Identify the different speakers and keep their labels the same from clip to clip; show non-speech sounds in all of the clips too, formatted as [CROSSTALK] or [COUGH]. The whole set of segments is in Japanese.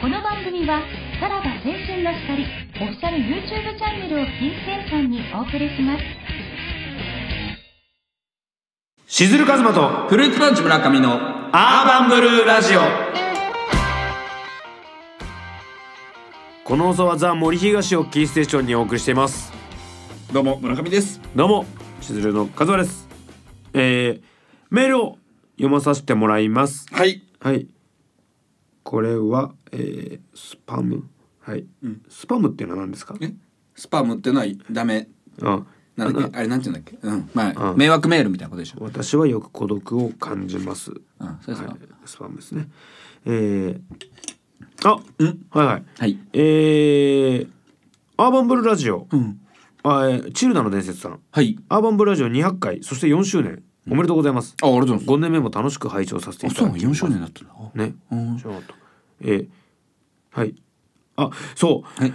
Speaker 1: この番組はさらば青春の光オフィシャル YouTube チャンネルをキーステーションにお送りします
Speaker 2: しずるかずまとフルーツパンチ村上のアーバン
Speaker 1: ブルーラジオこの放はザ・森東をキーステーションにお送りしていますどうも村上ですどうもしずるのかず馬ですえー、メールを読まさせてもらいますはいはいこれは、えー、スパムはい、うん、スパムっていうのは何ですかスパムってのはダメあなんだっけ [LAUGHS] あれなんていうんだっけ、うん
Speaker 2: まあ、迷惑メールみたいな
Speaker 1: ことでしょ私はよく孤独を感じます、うそうですか、はい、スパムですねえー、あ、うん、はいはい、はい、えー、アーバンブルラジオ、うん、チルダの伝説さん、はい、アーバンブルラジオ200回そして4周年おめでとうございます、うん、あありがとうございます5年目も楽しく拝聴させていただきます4周年だったんだね、うん、知らったえー、はいあそう、はい、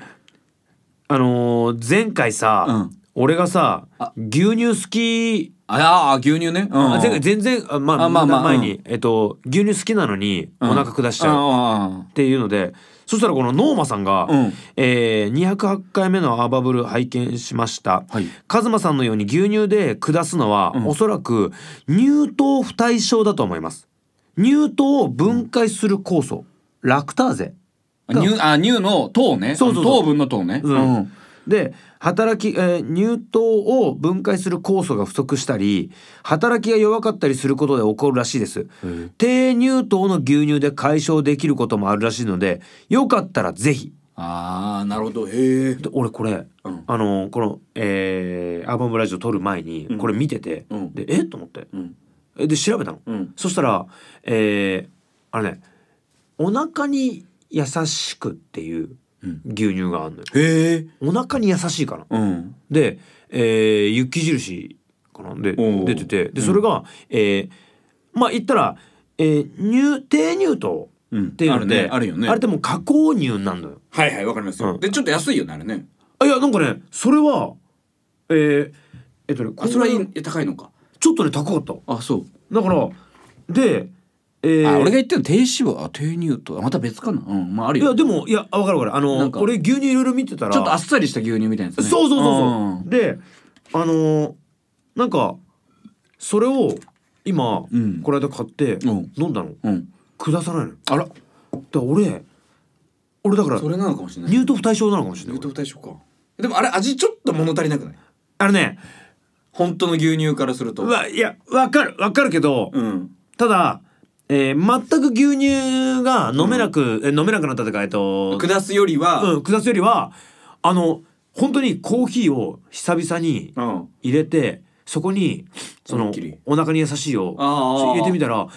Speaker 1: あのー、前回さ、うん、俺がさ牛乳好きああ牛乳ね、うん、前回全然まああまあ、まあ、前に、うん、えっと牛乳好きなのにお腹下しちゃうっていうので、そしたらこのノーマさんが、うん、えー、208回目のアバブル拝見しました、はい、カズマさんのように牛乳で下すのは、うん、おそらく乳糖不対症だと思います乳糖を分解する酵素、ラクターゼ乳あ乳の糖ねそうそうそう糖分の糖ね、うんうん、で働き、えー、乳糖を分解する酵素が不足したり働きが弱かったりすることで起こるらしいです低乳糖の牛乳で解消できることもあるらしいのでよかったらぜひああなるほどへえ俺これ、うん、あのこの、えー、アーバンブラジオ撮る前にこれ見てて、うん、でえっと思って、うん、で調べたの、うん、そしたらえー、あれねお腹に優しくっていう牛乳があるのよ、へえお腹に優しいから、うんで、えー、雪印かなで出ててでそれが、えーまあ言ったら、えー、乳低乳糖っていうあのるで、ねあるよねれっも加工乳なんだよはいはいわかりますよ、うんでちょっと安いよねあれねあいやなんかねそれはえー、えっとねあそれは
Speaker 2: いいい高いのかちょっとね高かったあそうだからでえー、あ俺が言ってる低脂肪あ低乳糖また別かなうんまああるよいやでもい
Speaker 1: や分かる分かるあの俺牛乳いろいろ見てたらちょっとあっさりした牛乳みたいなやつ、ね、そうそうそうそうであのー、なんかそれを今、うん、この間買って飲んだの、うん、くださないのあらだ俺俺だからそれなのかもしれない乳糖不対症なのかもしれない乳糖不対症かでもあれ味ちょっと物足りなくないあれね本当の牛乳からするとわいや分かる分かるけど、うん、ただえー、全く牛乳が飲めなく、うん、飲めなくなったとか、えっと。下すよりは。うん、下すよりは、あの、本当にコーヒーを久々に入れて、うん、そこに、その、お腹に優しいを入れてみたら、やっ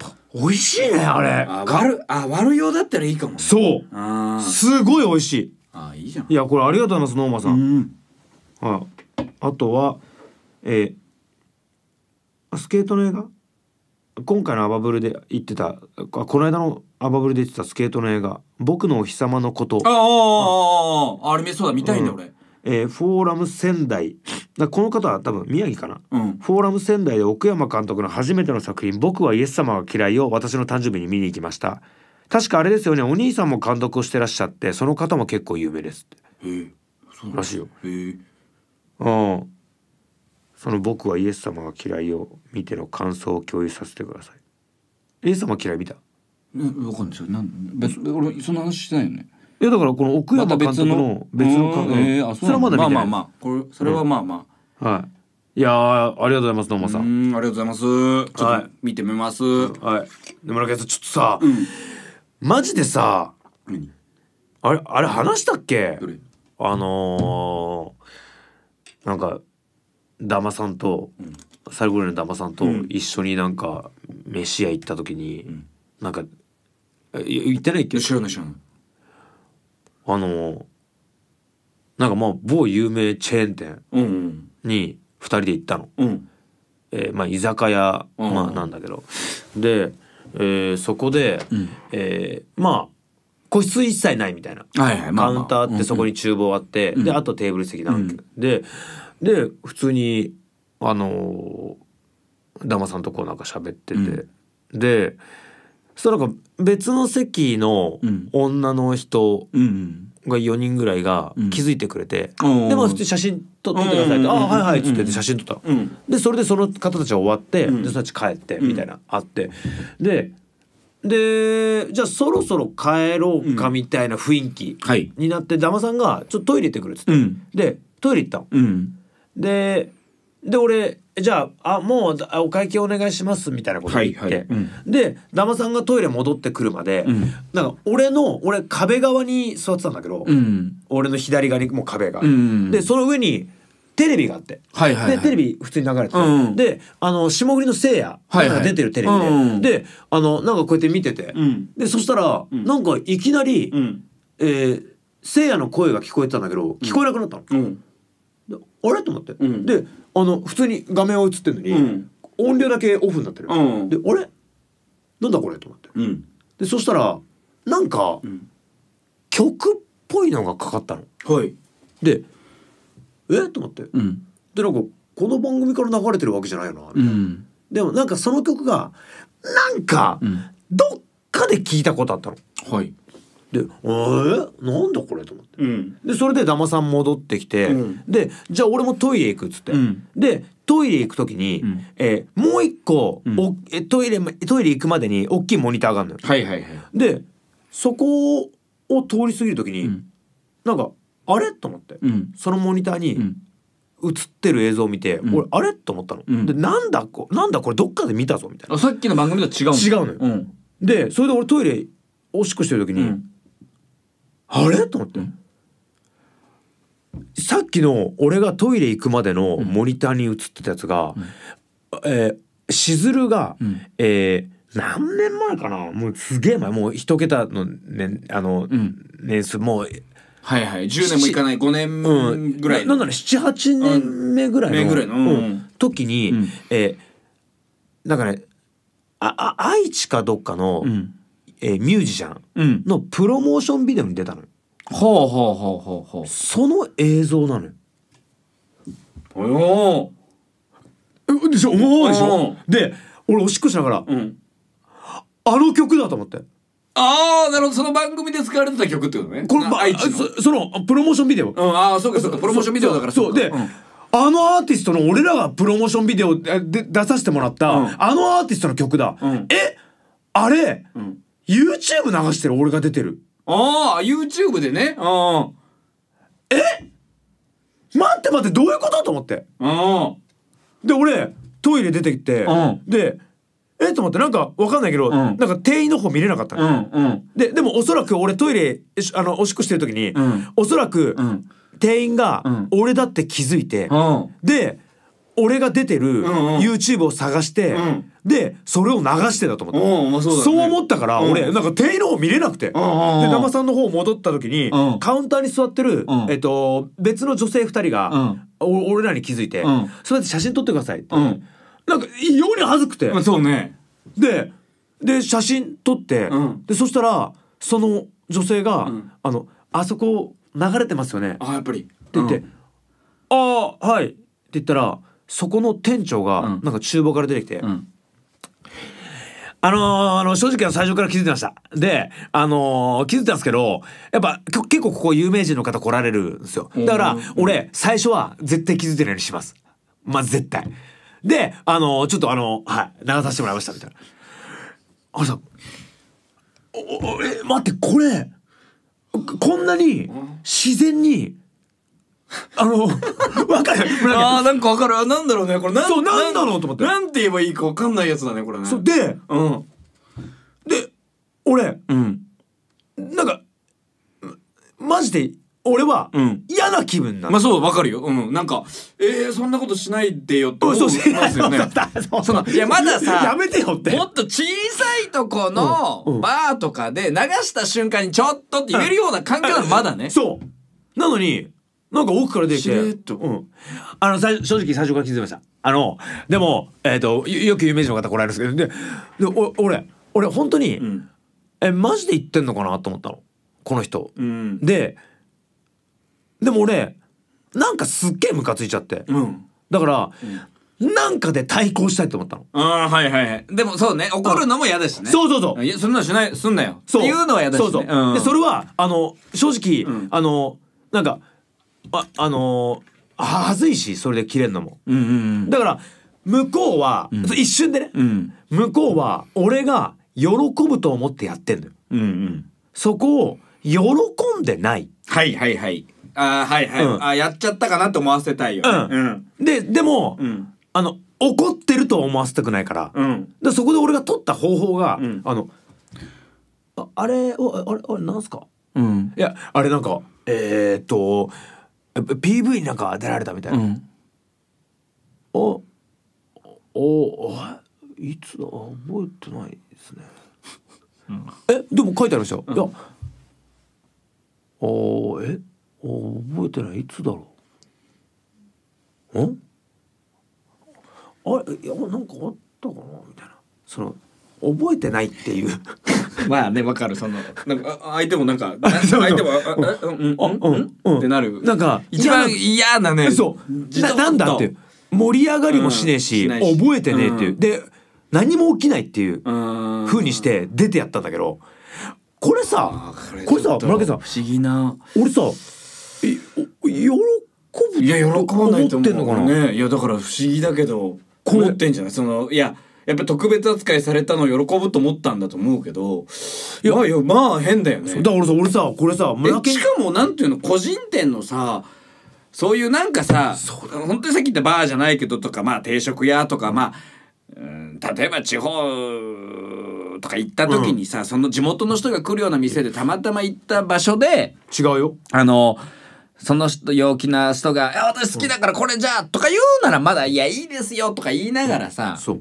Speaker 1: ぱ、美味しいね、あれ。あ、悪る、あ、割用だったらいいかも、ね、そう。すごい美味しい。あ、いいじゃん。いや、これありがとうございます、ノーマさん。うん、ああとは、えー、スケートの映画今回のアバブルで言ってたこの間のアバブルで言ってたスケートの映画「僕のお日様のこと」あああれ見そうだ見たいんだ、うん、俺、えー、フォーラム仙台この方は多分宮城かな、うん、フォーラム仙台で奥山監督の初めての作品「僕はイエス様が嫌い」を私の誕生日に見に行きました確かあれですよねお兄さんも監督をしてらっしゃってその方も結構有名ですってへえそうらしいよへえうんその僕はイエス様が嫌いを見ての感想を共有させてください。イエス様嫌い見た
Speaker 2: え、わかんないですよ。なん別俺その話してないよね。いやだからこの奥山監督の別の監督、えー、それはまだ見てない。まあまあまあこ
Speaker 1: れそれはまあまあ。はい。いやありがとうございます野間さん。んありがとうございます。ちょっと見てみます。はい。野村健さんちょっとさ、うん、マジでさ、あれあれ話したっけ？あのー、なんか。ダマさんと、うん、のダマさんと一緒になんか飯屋行った時に、うん、なんか行ってないっけ知らない知らないあのなんかまあ某有名チェーン店に2人で行ったの、うん、えー、まあ、居酒屋、まあ、なんだけど、うん、で、えー、そこで、うん、えー、まあ個室一切ないみたいな、はいはい、カウンターあってそこに厨房あって、うん、であとテーブル席なわけ、うん、でで普通にあのダマさんとこうなんか喋ってて、うん、でそしたらか別の席の女の人が4人ぐらいが気づいてくれて「うん、でも普通写真撮ってください」って「ああはいはい」っつって写真撮ったでそれでその方たちは終わって、でそのち帰ってみたいな、あってででじゃあそろそろ帰ろうかみたいな雰囲気になって、うんはい、ダマさんが「ちょっとトイレ行ってくる」っつって、うん、でトイレ行ったの、うん、でで俺じゃああもうお会計お願いしますみたいなこと言って、はいはいうん、でダマさんがトイレ戻ってくるまで、うん、なんか俺の俺壁側に座ってたんだけど、うん、俺の左側にもう壁が、うん、でその上にテレビがあって、はいはいはい、でテレビ普通に流れてうん、であの霜降りのせいやが出てるテレビで、はいはい、であのなんかこうやって見てて、でそしたら、うん、なんかいきなり、うん、えー、せいやの声が聞こえてたんだけど聞こえなくなったの。あれと思って、うん、であの普通に画面は映ってるのに、うん、音量だけオフになってる、うん、であれなんだこれと思って、でそしたらなんか、曲っぽいのがかかったの。はい、でえと思って、でなんかこの番組から流れてるわけじゃないよなみたいな、でもなんかその曲がなんか、どっかで聞いたことあったの。はいで「えー、なんだこれ」と思って、うん、でそれでダマさん戻ってきて、うん、でじゃあ俺もトイレ行くっつって、うん、でトイレ行く時に、うん、えー、もう一個、おえトイレトイレ行くまでに大きいモニターがあるのよ。はいはいはい、でそこを通り過ぎる時に、うん、なんか「あれ?」と思って、そのモニターに、映ってる映像を見て、うん、俺あれと思ったの、うん、でなんだこなんだこれどっかで見たぞみたいなさっきの番組と違う違うのよ、うん、でそれで俺トイレおしっこしてる時に、あれと思って、さっきの俺がトイレ行くまでのモニターに映ってたやつが、うん、えー、しずるが、うん、えー、何年前かなもうすげえ前もう一桁の,、ね、あの、うん、年数もうはいはい10年もいかない5年ぐらい、うん、なんなら78年目ぐらいの時に、うん、えー、なんかねああ愛知かどっかの、うんえー、ミュージシャンのプロモーションビデオに出たのほうほうほうほうほう。その映像なのよ。おお。でしょ思うでしょで俺おしっこしながら、うん、あの曲だと思って。ああ、なるほど。その番組で使われてた曲ってことね。この、ま、のその、プロモーションビデオ。うん、ああ、そうか、そうか。プロモーションビデオだからそうで、うん、あのアーティストの俺らがプロモーションビデオで出させてもらった、うん、あのアーティストの曲だ。うん、えあれ、うん YouTube 流してる俺が出てる。ああ、YouTube でね。えあ。え待って待って、どういうことと思って。で、俺、トイレ出てきて、で、えと思ってなんかわかんないけど、うん、なんか店員の方見れなかった、うんうん、ででもおそらく俺トイレあのおしっこしてる時に、うん、おそらく、店員が俺だって気づいて、で俺が出てる YouTube を探して、うん、でそれを流してたと思った、うんうそう、思ったから、俺なんか店員の方見れなくて、で生さんの方戻った時に、カウンターに座ってる、えっと、別の女性2人が、俺らに気づいて、そうやって写真撮ってくださいって、なんか異様に恥ずくて、まあ、そうねでで写真撮って、でそしたらその女性が、あの「あそこ流れてますよね」あやっぱりって言って「ああはい」って言ったら「そこの店長がなんか厨房から出てきて、あのー、あの正直は最初から気づいてました。で、あのー、気づいたんですけど、やっぱ結構ここ有名人の方来られるんですよ。だから、俺、最初は絶対気づいてないようにします。まあ、絶対。で、あのー、ちょっとあのはい、流させてもらいました、みたいな。あれさ、お、え、待って、これ、こんなに自然にあの、わかる。ああ、なんかわかる。あ、なんだ
Speaker 2: ろうね。これ何そう、なんだろうと思って。なんて言えばいいかわかんないやつだね、これね。そう、で、
Speaker 1: うん。で、俺、うん。
Speaker 2: なんか、マジで、俺は、嫌
Speaker 1: な気分なまあそう、わか
Speaker 2: るよ。うん。なんか、えー、そんなことしないでよって思いますよね。その、いや、まださ、[LAUGHS] やめてよって。もっと小さいとこの、バーとかで流した瞬間にちょっとって言えるような環境なの、まだね。そ
Speaker 1: う。なのに、なんか奥から出てうん、あの正直最初から気づきましたあのでも、えーと、よく有名人の方来られるんですけどででお俺俺本当に、うん、えマジで言ってんのかなと思ったのこの人、うん、ででも俺なんかすっげえムカついちゃって、うん、だから、なんかで対抗したいと思ったの。
Speaker 2: ああ、はいはいはい。でもそうね、怒るのも嫌だしね。
Speaker 1: そうそうそう。いや、そんなしない、すんなよ。そう。っていうのは嫌だし、ね、そうそう。うん、で、それは、あの、正直、うん、あの、なんか、ああのー、はずいしそれで切れるのも、うんうんうん、だから向こうは、うん、一瞬でね、うん、向こうは俺が喜ぶと思ってやってんのよ、うんうん、そこを喜んでないはいはいはいあはいはい、うん、あやっちゃったかなって思わせたいよ、ね、うんででも、うん、あの怒ってると思わせたくないから,、うん、でそこで俺が取った方法が、うん、あのああれあれあれなんすか、うん、いやあれなんかえー、っと PV になんか出られたみたいな、うん、おおいつだ覚えてないですね、うん、えでも書いてあるでしょ、うん、いやおえお覚えてないいつだろうんあれいやなんかあったかなみたいなその覚えてないっていう [LAUGHS] まあねわかるそのなんか相手もなんか [LAUGHS] 相手も「うんうんうん」うん、ってなるなんか一番嫌なねそ
Speaker 2: うななんだって
Speaker 1: 盛り上がりもしねえし覚えてねえっていう、で何も起きないっていうふうにして出てやったんだけどこれさこれさ村木さん不思議な俺さ喜ぶいや喜ばないと思うねいやだから不思議
Speaker 2: だけどこうってんじゃないそのいややっぱ特別扱いされたのを喜ぶと思ったんだと思うけどいやいやまあ変だよねだから俺さ俺さこれさしかもなんていうの個人店のさそういうなんかさ本当にさっき言ったバーじゃないけどとかまあ定食屋とかまあうん例えば地方とか行った時にさ、うん、その地元の人が来るような店でたまたま行った場所で違うよあのその人陽気な人が「私好きだからこれじゃあ」とか言うならまだ「いやいいですよ」とか言いながらさ、うん、そう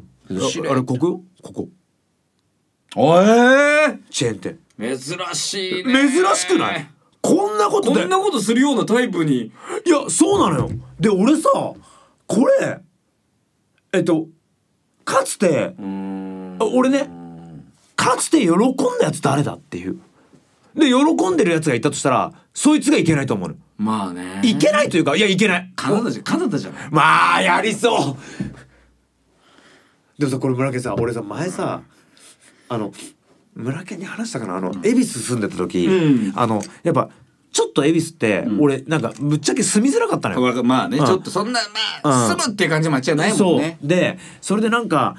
Speaker 2: あれここよここええチェーン店珍しい珍しくないこんなことでこんな
Speaker 1: ことするようなタイプにいやそうなのよで俺さこれえっとかつて俺ねかつて喜んだやつ誰だっていうで喜んでるやつがいたとしたらそいつがいけないと思う
Speaker 2: まあね
Speaker 1: いけないというかいやいけないカナダじゃカナダじゃないまあやりそうでもさこれ村木さ俺さ前さあの村木に話したかなあの恵比寿住んでた時、うん、あのやっぱちょっと恵比寿って、俺なんかぶっちゃけ住みづらかったのよ。まあね、うん、ちょっとそん
Speaker 2: なまあ、住む
Speaker 1: っていう感じの街じゃないもんね。でそれでなんか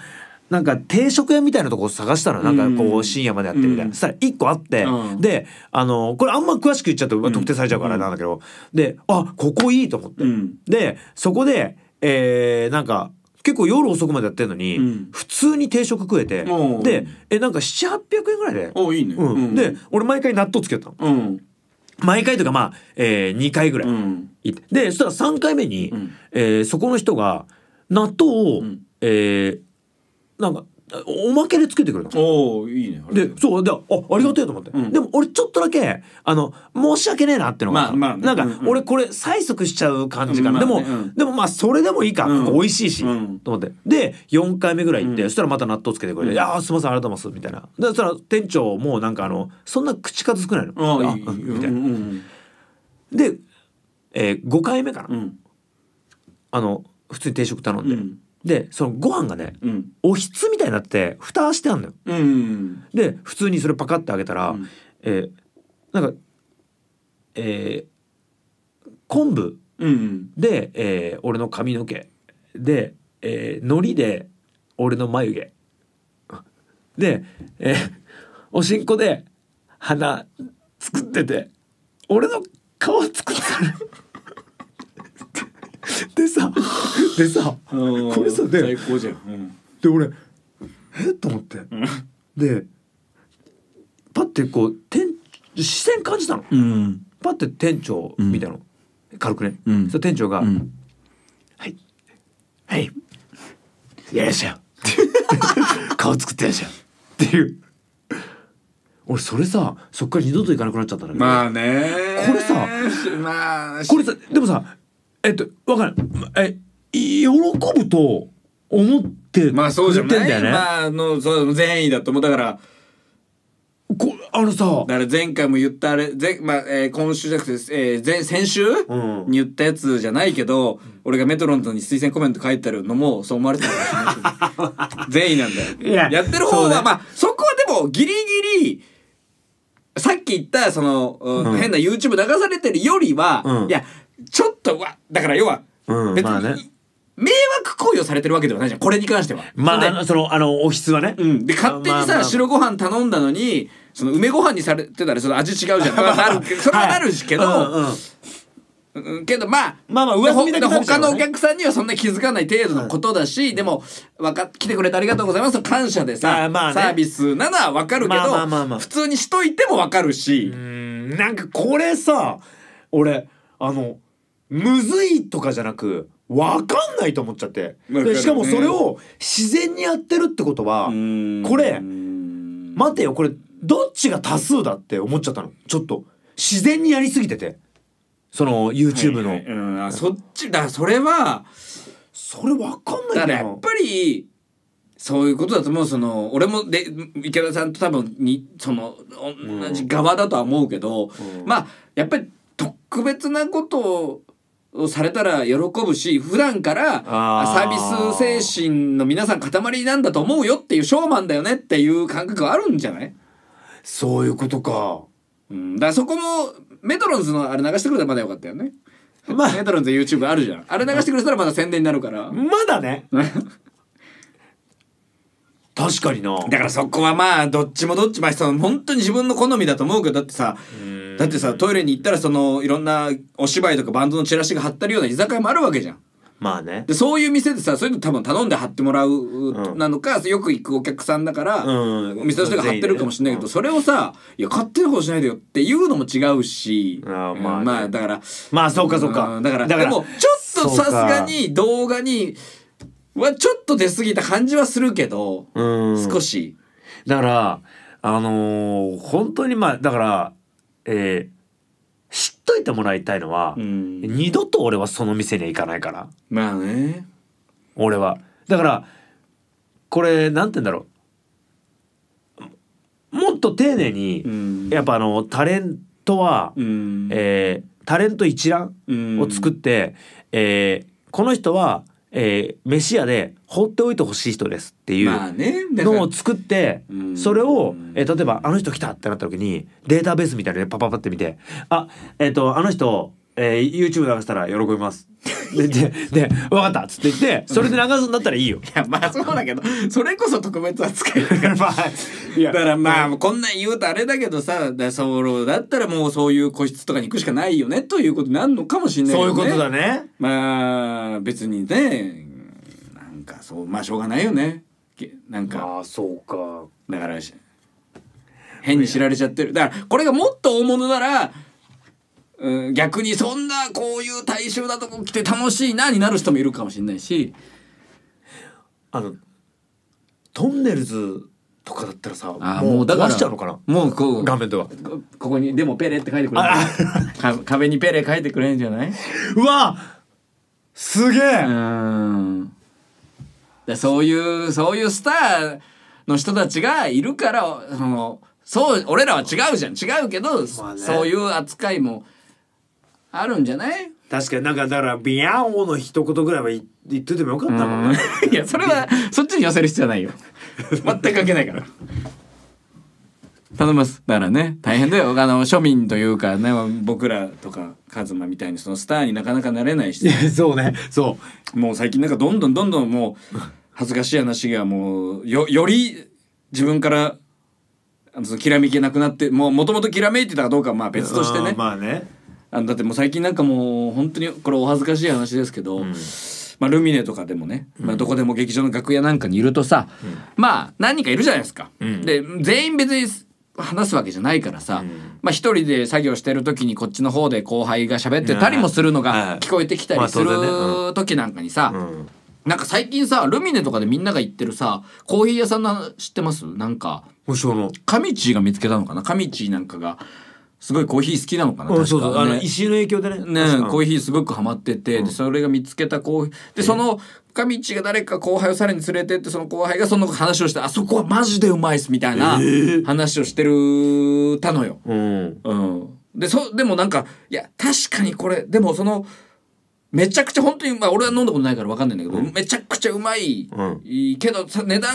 Speaker 1: なんか定食屋みたいなとこ探したのなんかこう深夜までやってみたいな、うん、そしたら1個あって、うん、であのこれあんま詳しく言っちゃうと特定されちゃうからなんだけど、うん、であここいいと思って、でそこでえー、なんか結構夜遅くまでやってるのに、うん、普通に定食食えて、でえなんか700800円ぐらいでおいいね、うん、で俺毎回納豆つけたの、うん、毎回とかまあ、えー、2回ぐらい、うん、でそしたら3回目に、うん、えー、そこの人が納豆を、うん、えー、なんかおまけでつけてくれたおいいねでそうであありがてえと思って、うん、でも俺ちょっとだけあの申し訳ねえなってのが、まあまあね、なんか、俺これ催促しちゃう感じかな、うん、でも、でもまあそれでもいいか、うん、美味しいし、と思ってで4回目ぐらい行って、そしたらまた納豆つけてくれて「いやすいませんありがとうございます」みたいなでそしたら店長もなんかあのそんな口数少ないのああいいみたいな、で、えー、5回目かな、あの普通に定食頼んで。でそのご飯がね、うん、おひつみたいになって蓋してあんのよ。うんうんうん、で普通にそれパカッて開けたら、うん、えー、なんか、えー、昆布で、うんうん、えー、俺の髪の毛で、えー、海苔で俺の眉毛で、えー、おしんこで鼻作ってて俺の顔作ってる。[LAUGHS] でさでさこれさで最高じゃん、うん、で俺えっと思って、うん、でパッてこう店視線感じたの、うん、パッて店長みたいなの、軽くね、うん、そ店長が、はいはいやらしゃ [LAUGHS] 顔作ってやしゃっていう俺それさそっから二度と行かなくなっちゃったんだけどまあねこれさまあこれさでもさえっとわかるえ喜ぶ
Speaker 2: と思ってまあそうじゃない、ね、まあのそう善意だと思うだからこあのさだから前回も言ったあれぜ、まあえー、今週じゃなくて、えー、前先週、うん、に言ったやつじゃないけど、うん、俺がメトロンズに推薦コメント書いてるのもそう思われてるかな善意なんだよ [LAUGHS] やってる方は、ね、まあそこはでもギリギリさっき言ったその、うん、変な YouTube 流されてるよりは、いやちょっとわだから要は
Speaker 1: うんまあね
Speaker 2: 迷惑行為をされてるわけではないじゃんこれに関しては。まあ、あのその、あの、おひつはね。うん、で勝手にさ、まあまあ白ご飯頼んだのにその梅ご飯にされてたらその味違うじゃんるそれはなるしけど、うんうんけどまあまあまあ上ほ他かのお客さんにはそんな気づかない程度のことだし、でもわか来てくれてありがとうございますと感謝でさ、あまあねサービスなのはわかるけど、まあまあま
Speaker 1: あまあ普通にしといてもわかるし、んなんかこれさ、俺、あの、むずいとかじゃなく分かんないと思っちゃって、でしかもそれを自然にやってるってことはこれ待てよこれどっちが多数だって思っちゃったのちょっと自然にやりすぎててその YouTube の、はいはいうんそっちだそれはそれ分か
Speaker 2: んないだからやっぱりそういうことだと思うその俺もで池田さんと多分にその同じ側だとは思うけど、まあやっぱり特別なことをされたら喜ぶし普段からサービス精神の皆さん塊なんだと思うよっていうショーマンだよねっていう感覚あるんじゃない
Speaker 1: そういうことか。
Speaker 2: うん、だからそこもメトロンズのあれ流してくれたらまだよかったよね。まあ、メトロンズ YouTube あるじゃん。あれ流してくれたらまだ宣伝になるから。まだね。
Speaker 1: 確かになだ
Speaker 2: からそこはまあどっちもどっちまあ本当に自分の好みだと思うけどだってさ、うんだってさトイレに行ったらそのいろんなお芝居とかバンドのチラシが貼ってるような居酒屋もあるわけじゃん。まあね、でそういう店でさそういうの多分頼んで貼ってもらうなのか、よく行くお客さんだから、うん、お店の人が貼ってるかもしれないけど、うん、それをさ「いや勝手なる方しないでよ」っていうのも違うしあまあ、ね、まあだか
Speaker 1: らまあそうかそうか、だからでもちょっとさすがに
Speaker 2: 動画にはちょっと出過ぎた感じはするけど、
Speaker 1: 少し。だからあのー、本当にまあだからえー、知っといてもらいたいのは、うん、二度と俺はその店には行かないから。
Speaker 2: まあね。
Speaker 1: 俺は。だから、これ、なんて言うんだろう。もっと丁寧に、うん、やっぱあの、タレントは、うん、えー、タレント一覧を作って、うん、えー、この人は、えー、飯屋で放っておいてほしい人ですっていうのを作って、それを、えー、例えばあの人来たってなった時にデータベースみたいなのパパパって見てあえっ、ー、とあの人えー、YouTube 流したら喜びます。[LAUGHS] で、で、で、かったっつって言って、それで流すんだったらいいよ。いや、まあそうだけど、それこそ特別扱いだから。[LAUGHS] まあ、だからま
Speaker 2: あ、こんなん言うとあれだけどさ、だソロだったらもうそういう個室とかに行くしかないよね、ということになるのかもしれないよね。そういうことだね。まあ、別にね、なんかそう、まあしょうがないよね。なんか。まあそうか。だから、変に知られちゃってる。だから、これがもっと大物なら、うん、逆にそんなこういう大衆なとこ来て楽しいなになる人もいるかもしれないしあのトンネルズとかだったらさあもうだからしちゃうのかなもうこう画面ではここに「でもペレ」って書いてくれる壁に「ペレ」書いてくれんじゃない
Speaker 1: うわすげえうん
Speaker 2: そういうそういうスターの人たちがいるからその
Speaker 1: そう俺らは違うじゃん違うけど、まあね、そういう扱いも
Speaker 2: あるんじゃない
Speaker 1: 確かになんかだから「ビヤオ」の一言ぐらいは言っててもよかったもんねいやそれはそっちに寄せる必要ないよ [LAUGHS] 全く関係ないから
Speaker 2: 頼みますだからね大変だよあの庶民というかね僕らとかカズマみたいにそのスターになかなかなれないしそうねそうもう最近なんかどんどんどんどんもう恥ずかしい話がもうよより自分からあのそのきらめきなくなってもうもともときらめいてたかどうかはまあ別としてねまあねあのだってもう最近なんかもう本当にこれお恥ずかしい話ですけど、うん、まあ、ルミネとかでもね、まあ、どこでも劇場の楽屋なんかにいるとさ、うん、まあ何人かいるじゃないですか。うん、で全員別に話すわけじゃないからさ、まあ一人で作業してる時にこっちの方で後輩が喋ってたりもするのが聞こえてきたりする時なんかにさ、なんか最近さルミネとかでみんなが行ってるさコーヒー屋さんの知ってますなんかカミチーが見つけたのかなカミチーなんかがすごいコーヒー好きなのかな、そうそう、あの石
Speaker 1: の影響でねねコー
Speaker 2: ヒーすごくハマってて、でそれが見つけたコーヒーでその深道が誰か後輩をさらに連れてってその後輩がその話をして「あそこはマジでうまいっす」みたいな話をしてるたのよ。うんでそでもなんかいや確かにこれでもそのめちゃくちゃ本当に、まあ、俺は飲んだことないから分かんないんだけど、うん、めちゃくちゃうまい、うん、けど値段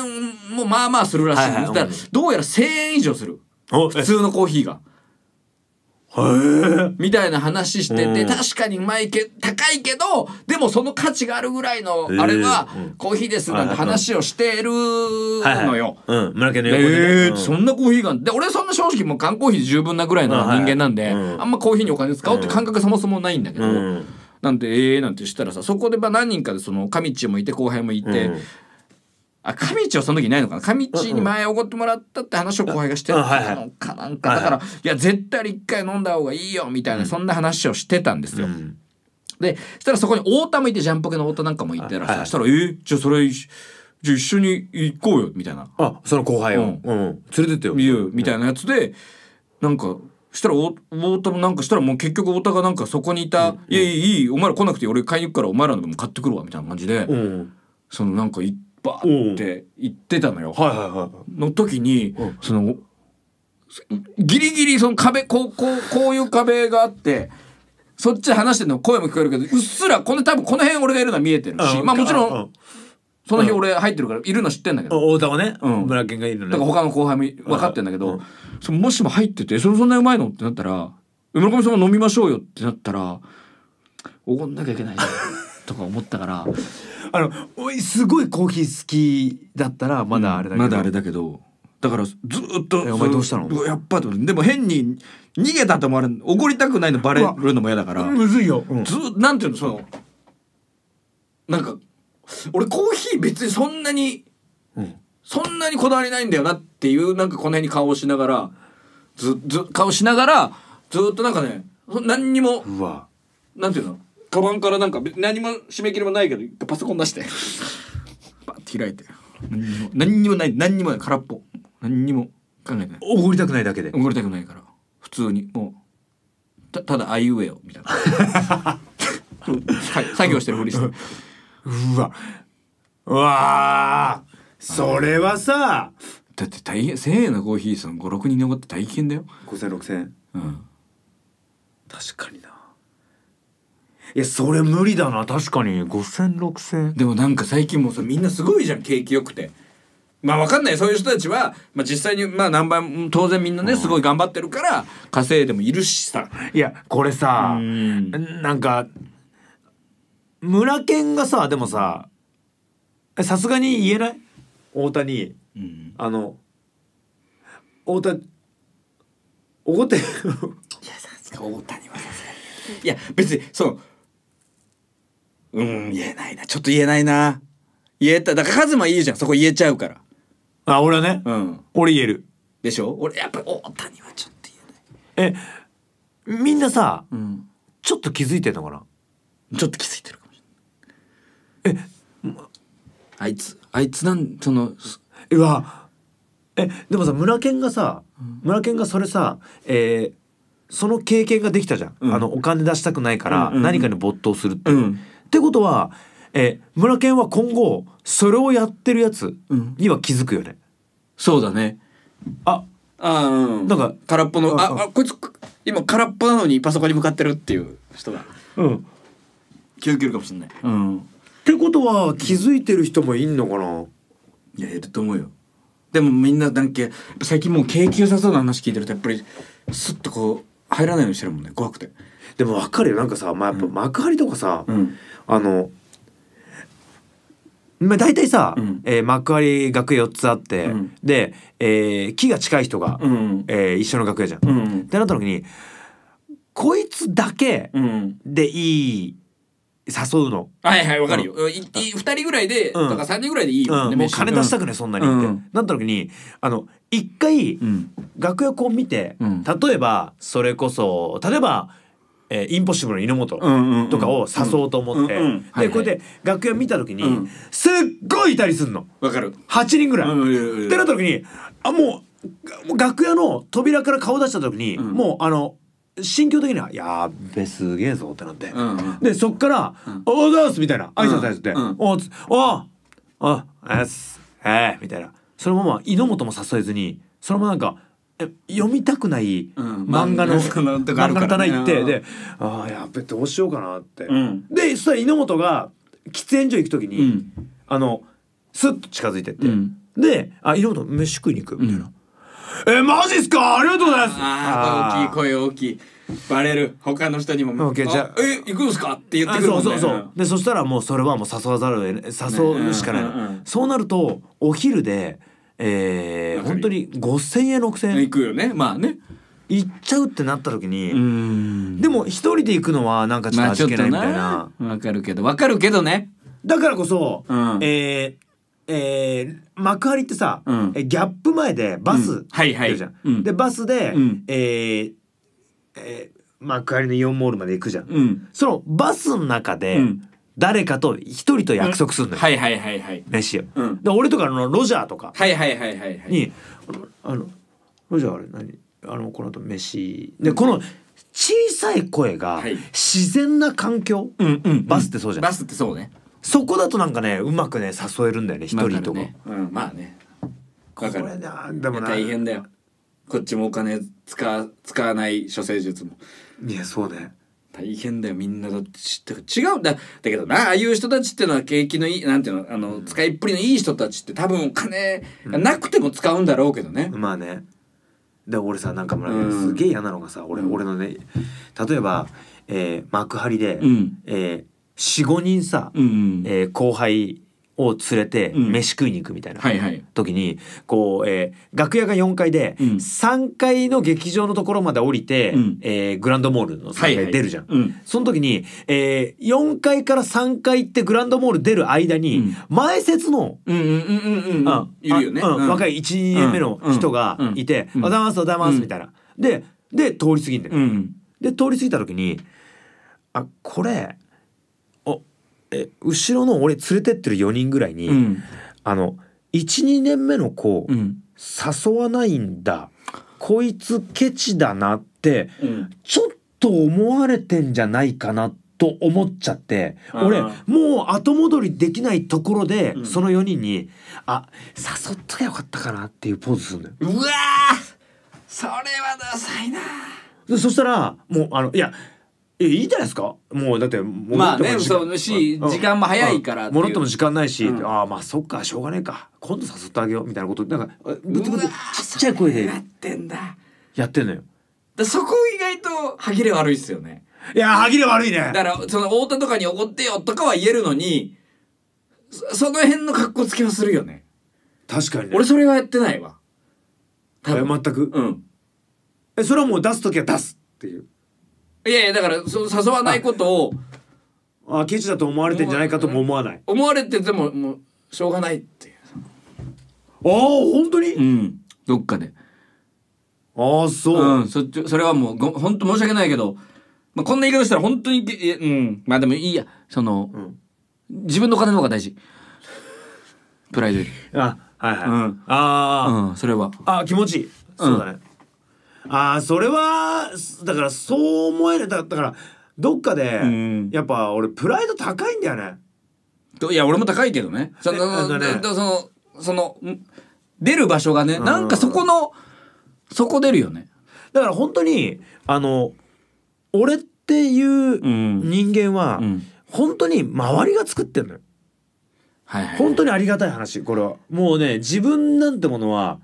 Speaker 2: もまあまあするらしい、はいはい、だからどうやら1,000円以上する普通のコーヒーが。みたいな話してて、確かにうまいけ高いけどでもその価値があるぐらいのあれはコーヒーですなんて話をしてるのよ。えー、そんなコーヒーがで俺そんな正直もう缶コーヒー十分なぐらいの人間なんで、あんまコーヒーにお金使おうって感覚そもそもないんだけど、なんてええー、なんてしたらさそこでまあ何人かでその上地もいて後輩もいて。あ上市はその時ないのかな上市に前おごってもらったって話を後輩がしてたのかなんかだからいや絶対一回飲んだ方がいいよみたいなそんな話をしてたんですよ。でそしたらそこに太田もいてジャンポケの太田なんかもいてらっしゃそしたら「えじゃあそれじゃ一緒に行こうよ」みたいなあその後輩を、うん連れてってよみたいなやつで、なんかしたら太田もなんかしたらもう結局太田がなんかそこにいた「いやいいお前ら来なくて俺買いに行くからお前らの分買ってくるわ」みたいな感じで、そのなんか行って。バーって行ってたのよ。はいはいはい、の時に、そのギリギリその壁こうこうこういう壁があって。そっちで話してるの声も聞こえるけどうっすらこの多分この辺俺がいるのは見えてるし、まあもちろん、その日俺入ってるからいるの知ってんだけど大田はね、うん、村健がいるのだから他の後輩も分かってんだけど、そもしも入ってて「そそんなにうまいの?」ってなったら「村上さんも飲みましょうよ」ってなったら「怒んなきゃいけない」とか思ったからあのすごいコーヒー好きだったらまだあれだけど、うん、まだあれだけどだからずっとお前どうしたのやっぱでも変に逃げたと思われる怒りたくないのバレるのも嫌だからむずいよ、うん、ずなんていうのそのなんか俺コーヒー別にそんなに、うん、そんなにこだわりないんだよなっていうなんかこの辺に顔をしながらずず顔しながらずっとなんかね何にもなんていうのカバンからなんか何も締め切りもないけどパソコン出してバッて開いて何にもない何にもない空っぽ何にも考えないおごりたくないだけでおごりたくないから普通にもうたただ「あいうえお」みたいな [LAUGHS] 作業してるふりしてうわう
Speaker 1: わそれはさ
Speaker 2: だって大変1,000円のコーヒーさん
Speaker 1: 56人残って大変だよ5,0006,000円うん確かにないやそれ無理だな確かに50006000でもなんか最近もさ
Speaker 2: みんなすごいじゃん景気よくて。まあ分かんないそういう人たちは、まあ、実際にまあ何倍も
Speaker 1: 当然みんなねすごい頑張ってるから稼いでもいるしさ。いやこれさなんか村犬がさでもささすがに言えない太田に、うん、あの太田おごってい
Speaker 2: や別にそううん言えないなちょっと言えないな言えただからカズマいいじゃんそこ言えちゃうから
Speaker 1: あ俺はね、うん、俺言えるでしょ俺やっぱ大谷はちょっとえみんなさ言ん、なちょっと気づいてんのかなちょっと気づいてるかもしれないえあいつあいつなんそのうわえでもさ村犬がさ村犬がそれさ、えーその経験ができたじゃん、うんあのお金出したくないから何かに没頭するって、うんってことは、えー、村健は今後それをやってるやつには気づくよね。うん、そうだね。あ
Speaker 2: あうん、なんか空っぽのああこいつ今空っぽなのにパソコンに向かってるっていう人が、うん、気づけるかもしれない。うん、ってことは気づいてる人もいんのかな、いやいると思うよ。でもみんななんか最近もう景気良
Speaker 1: さそうな話聞いてるとやっぱりスッとこう入らないようにしてるもんね怖くて。でもわかるよなんかさ、まあ、やっぱ幕張とかさ、うん、あのまあ、大体さ、うんえー、幕張学園4つあって、うん、で、えー、木が近い人が、うん、えー、一緒の楽屋じゃん。うん、ってなった時にこいつだけでいい誘うの。はいはいわかるよ。う
Speaker 2: ん、2人ぐらいで、うん、とか3人ぐらいでいいよ、ね、もう金出したくねそんなにって。
Speaker 1: なった時にあの一回、楽屋こう見て、例えばそれこそ例えば。えー、インポッシブルの榎本とかを誘おうと思って、でこうやって楽屋見た時に、すっごいいたりすんのわかる8人ぐらい。ってなった時にあもう楽屋の扉から顔出した時に、もうあの心境的には「やべすげえぞ」ってなって、でそっから「おはようございます」みたいな挨拶されてて「うんおつおおあっえみたいなそのまま榎本も誘えずにそのままなんか「読みたくない漫画の、漫画のって、で「ああやべどうしようかな」って、うん、でそしたら榎本が喫煙所行く時に、うん、あのスッと近づいてって、で「あ榎本飯食いに行く」みたいな「えマ
Speaker 2: ジっすかありがとうございます」ああ大きい声大きい。バレる他の人にも「okay, じゃえ行くんすか?」って言ってくるもん、ね、そうそうそう
Speaker 1: でそしたらもうそれはもう誘わざるを誘うしかないの、ねうんうん、そうなるとお昼でえー、本当に五千円六千円行くよねまあね行っちゃうってなった時にでも一人で行くのはなんかちょっと味気ないみたいなわ、かるけどわかるけどねだからこそ、うん、えー、えー、幕張ってさ、うん、ギャップ前でバス、うん、はいはい、うん、でバスで、うん、えー、えー、幕張のイオンモールまで行くじゃん、そのバスの中で、誰かと一人と約束するのよ、はい
Speaker 2: はいはいはい。
Speaker 1: 飯を、うんで俺とかのロジャーとかはいはいはいはいはい。に「あのロジャーあれ何あのこの後飯」でこの小さい声がはい自然な環境、うんうんバスってそうじゃないバスってそうね。そこだとなんかねうまくね誘えるんだよね一人とか,、ね。うん、まあね。これる。なでもな大変だよ。
Speaker 2: こっちもお金使使わない処世術も。いやそうね大変だよみんなだって知って違うんだだけどなああいう人たちっていうのは景気のいいなんていうのあの使い
Speaker 1: っぷりのいい人たちって多分お
Speaker 2: 金な
Speaker 1: くても使うんだろうけどね。まあねで俺さなんかも、すげえ嫌なのがさ俺,、俺のね例えば、えー、幕張で、うん、えー、45人さ、うんうん、えー、後輩を連れて飯食いに行くみたいな時にこうえー、楽屋が4階で3階の劇場のところまで降りて、うん、えー、グランドモールの3階出るじゃん、その時に、えー、4階から3階ってグランドモール出る間に前説の若い12年目の人がいて「おはようございますおはようございます」みたいな。でで通り過ぎんだよ。うん、で通り過ぎた時にあこれえ後ろの俺連れてってる4人ぐらいに、うん、あの12年目の子、うん、誘わないんだこいつケチだなって、うん、ちょっと思われてんじゃないかなと思っちゃって俺もう後戻りできないところで、その4人に「あ誘っときゃよかったかな」っていうポーズするよ。うわそれはダサいなそしたらもうあのいやえいいじゃないですかもうだってもまあねそ
Speaker 2: うし時
Speaker 1: 間も早いからもろっても時間ないし、うんああまあそっかしょうがねえか今度誘ってあげようみたいなことなんかぶつぶつちっちゃい声でやってんだやってんのよ
Speaker 2: だそこ意外と
Speaker 1: 歯切れ悪いっすよねいや歯切れ悪
Speaker 2: いねだからその太田とかに怒ってよとかは言えるのにその辺の格好つけはするよね確かに、ね、俺それはやってないわ多分全くう
Speaker 1: んえそれはもう出す時は出すっていういやいや、だから、その誘わないことをあケチだと思われてんじゃないかとも思わない思われてても、もう、しょうがないっていう。ああ本当に、うん。どっかで。
Speaker 2: ああそう、うん、そっち、それはもう、ご、本当申し訳ないけど、まあ、こんな言い方したら本当に、い、うん。まあでもいいや。その、ん自分の金の方が大事。
Speaker 1: プライドより。あはいはい、うんああ、うん、それは。あ気持ちいい、そうだねああそれはだからそう思えるだだからどっかで、やっぱ俺プライド高いんだよね。いや俺も高いけどね。その、ね、そ
Speaker 2: のその出る場所がね、なんかそこの、そ
Speaker 1: こ出るよね。だから本当にあの俺っていう人間は、うんうん、本当に周りが作ってんのよ。はい、はい、本当にありがたい話これはもうね自分なんてものは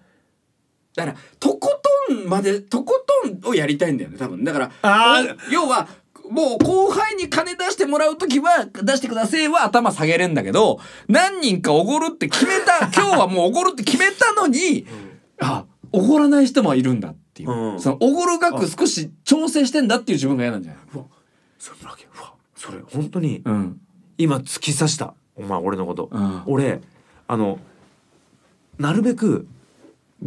Speaker 1: だからとこんまでとことんをやりたいんだよね多分だから要はもう後
Speaker 2: 輩に金出してもらう時は出してくださいは頭下げれんだけど何人かおごるって決めた [LAUGHS] 今日はもうおごるって決めたのに、うん、あおごらない人もいるんだ
Speaker 1: っていう、う
Speaker 2: ん、そのおごる額少し調整してんだっていう自分が嫌なんじゃないうわ
Speaker 1: それだけうわそれ本当に、うん、今突き刺したお前俺のこと、うん、俺あのなるべく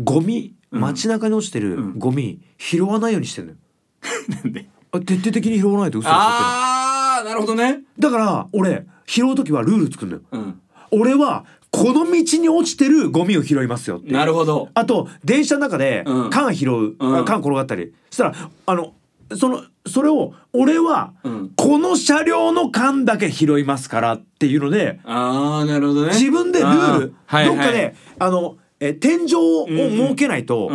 Speaker 1: ゴミ街中に落ちてるゴミ、拾わないようにしてるのよ。[LAUGHS] なんで徹底的に拾わないと嘘つてああなるほどねだから俺拾う時はルール作るのよ、うん、俺はこの道に落ちてるゴミを拾いますよなるほどあと電車の中で缶拾う、うん、缶転がったりしたらあのそのそれを俺はこの車両の缶だけ拾いますからっていうので、うん、ああなるほどね自分でルールどっかであのえ天井を設けないと、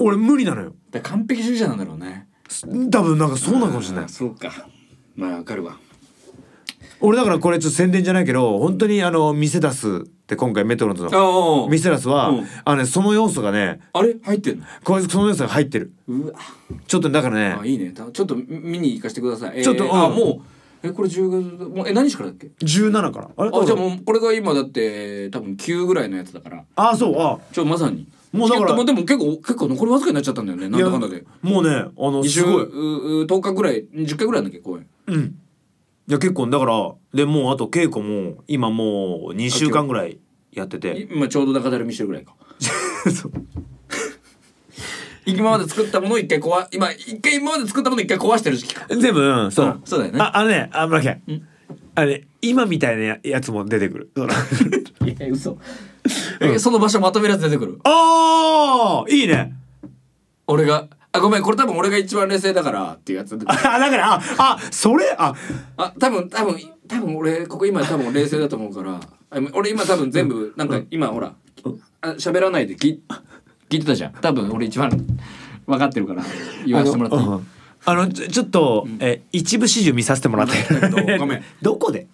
Speaker 1: 俺無理なのよ。完璧主義者なんだろうね。多分なんかそうなのかもしれない。そうか。まあわかるわ。俺だからこれちょっと宣伝じゃないけど本当にあの店出すって今回メトロの店出すは、うん、あの、その要素がねあれ入ってんのこつその要素が入ってるうわちょっとだからねあ
Speaker 2: いいねちょっと見に行かせてください、ちょっとあもう
Speaker 1: えこれ10月もうえ何日からだっけ17からあれあじゃあも
Speaker 2: うこれが今だって多分9ぐらいのやつだからああそうあちょまさにもうだからでも結構結構残りわずかになっちゃったん
Speaker 1: だよねなんだかんだでもうねあのすごい10日ぐらい10回ぐらいだっけ公演うんいや結構だからでもうあと稽古も今もう2週間ぐらいやってて今ちょうど中だるみしてるぐらいか [LAUGHS] そう今
Speaker 2: まで作ったものを一回壊、今、一回今まで作ったものを一回壊してる時期か。全部、うん、そう、うんそうだよねあ、あ
Speaker 1: のね、あ、村木さんあれ、今みたいなやつも出てくる。その [LAUGHS] いや、嘘。えその場所まとめるやつ出てくる。ああいいね。
Speaker 2: 俺が、あ、ごめん、これ多分俺が一番冷静だからっていうやつあ、だから、あ、あ、それ、あ、あ、多分、多分、多分俺、ここ今多分冷静だと思うから、俺今多分全部、なんか今ほら、あ喋らないでき、聞いてたじゃん多分俺一番
Speaker 1: 分かってるから言わせてもらってあのちょっと、うん、え一部始終見させてもらったけどごめん [LAUGHS] どこで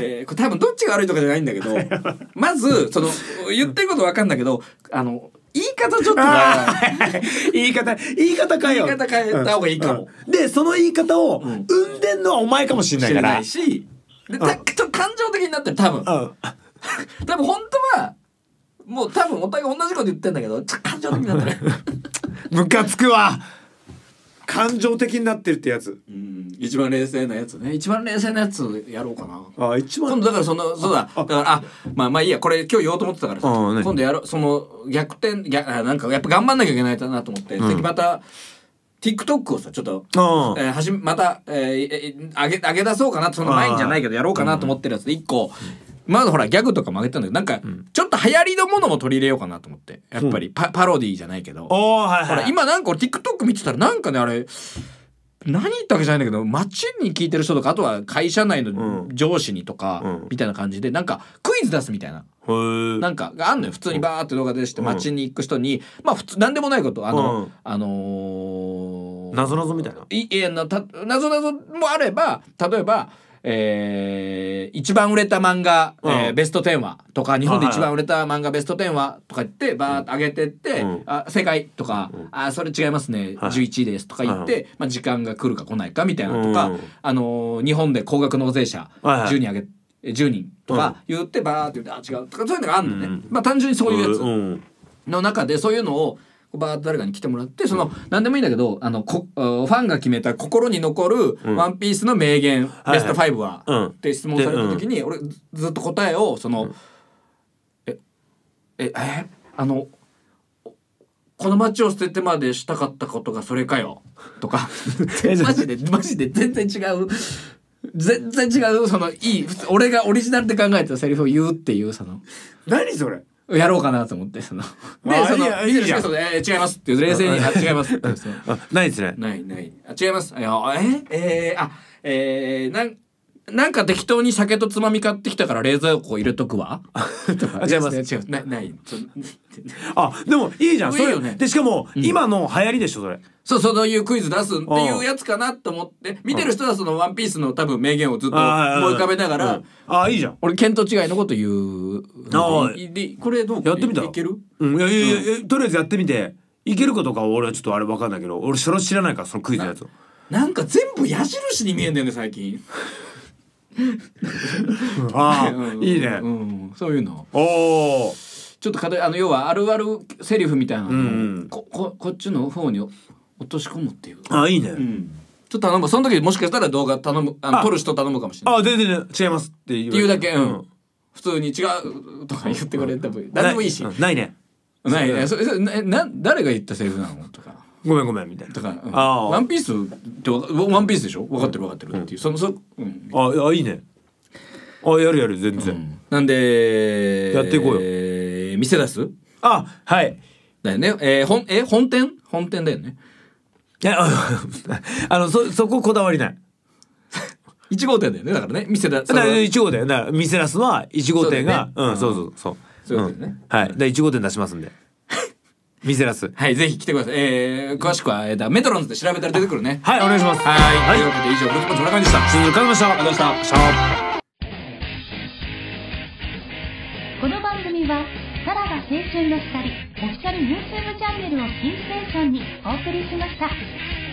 Speaker 1: えー、多分どっちが悪いとかじゃないんだけど
Speaker 2: [LAUGHS] まずその言ってること分かんだけどあの言い方ちょっと [LAUGHS] 言い
Speaker 1: 方言い方変えよ言い方変えた方がいいかも、うん、でその言い方を生んでんのはお前かもしれないからしでた
Speaker 2: 感情的になってる多分、多分本当はもう多分お互い同じこと言ってんだけどちょ感情的にな
Speaker 1: ってる [LAUGHS] ムカつくわ感情的になってるってやつうん一番冷静なやつね
Speaker 2: 一番冷静なやつやろうかなあ一番今度だからそのそうだだからあまあまあいいやこれ今日言おうと思ってたから今度やろその逆転逆なんかやっぱ頑張んなきゃいけないなと思って、うん、関畑 TikTok をさちょっと、えー、はじまた、えー、上げ上げ出そうかなその前じゃないけどやろうかなと思ってるやつで一個、まずほらギャグとかも上げたんだけどなんか、ちょっ流行りのものも取り入れようかなと思ってやっぱりパ,、パロディーじゃないけど、はいはい、ほら今なんか俺 TikTok 見てたらなんかねあれ何言ったわけじゃないんだけど街に聞いてる人とかあとは会社内の上司にとか、みたいな感じでなんかクイズ出すみたいな。なんかあんのよ普通にバーって動画出して街に行く人に、まあ普通何でもないことあの、あのー、なぞなぞみたいないやなぞなぞもあれば例えばえー、一番売れた漫画、うん、えー、ベスト10は
Speaker 1: とか日本で一番売
Speaker 2: れた漫画ベスト10はとか言ってバーッと上げてって、うん、あ正解とか、うん、あそれ違いますね、はい、11位ですとか言って、はい、まあ、時間が来るか来ないかみたいなとか、あのー、日本で高額納税者10人上げ、は10人とか言ってバーッて言ってあ違うとかそういうのがあるのね、まあ、単純にそういうやつの中でそういうのをバーッと誰かに来てもらってその、何でもいいんだけどあのこファンが決めた心に残る「ワンピースの名言、ベスト5は、はいは
Speaker 1: い、って質問された時に、
Speaker 2: 俺ずっと答えをその、うん、えええあのこの街を捨ててまでしたかったことがそれかよとかマジでマジで全然違う全然違うそのいい俺がオリジナルで考えたセリフを言うっていうその何それやろうかなと思ってそのでその「いいじゃんえ違います」って冷静に「あ違います」
Speaker 1: あないですねないない
Speaker 2: あ違いますええあえなんなんか適当に酒とつまみ買ってきたから冷蔵庫入れとくわ。[LAUGHS] 違います。違う。な、ない。あ、でもいいじゃん。それよね。で、しかも、今の流行りでしょ、それ。そう、そういうクイズ出すっていうやつかなと思って、見てる人はそのワンピースの多分
Speaker 1: 名言をずっと思い浮かべながら、あ、いいじゃん。
Speaker 2: 俺、見当違いのこと言う。あ
Speaker 1: で、これどうやってみたいけるうん。いやいやいや、とりあえずやってみて。いけるかとか俺はちょっとあれわかんないけど、俺それ知らないから、そのクイズのやつを。なんか全部矢印に見えんだよね、最近。[LAUGHS] ああ、いいね、うん、そういうのお
Speaker 2: ちょっとかあの要はあるあるセリフみたいなのを、うん、こここっちの方に落とし込むっていうあいいね、うんちょっと頼む。その時もしかしたら動画頼む、あの、撮る人頼むかもしれない。あ、全然違いますって言う。言うだけ、うん。普通に違うとか言ってくれても、誰でもいいし。ないね。ないね。それ、な、誰が言ったセリフなのとか。ごめんごめんみたいなだから、あワンピースってワンピースでしょ分かってる分かってるっていう、そのそ、ああいいねあやるやる全然、なんでやっていこうよ、えー、店出すあはいだよねえ本え本店本店だよ
Speaker 1: ねいや [LAUGHS] あのそそここだわりない [LAUGHS] 一号店だよねだからね店だだから号店だから店出すのは一号店がう,、んそうそうそうそういうことね、はいで一号店出しますんでミゼラス。はい、ぜひ来てください。え
Speaker 2: ー、詳しくは、えー、メトロンズで調べたら出てくるね。はい、お願いします。はい。はい、というわけで、以上、ブルーポンズ村上でした。新いかずました。ありがとうございました。この番組
Speaker 1: は、さらば青春の光、オフィシャル YouTube チャンネルを新ステーションにお送りしました。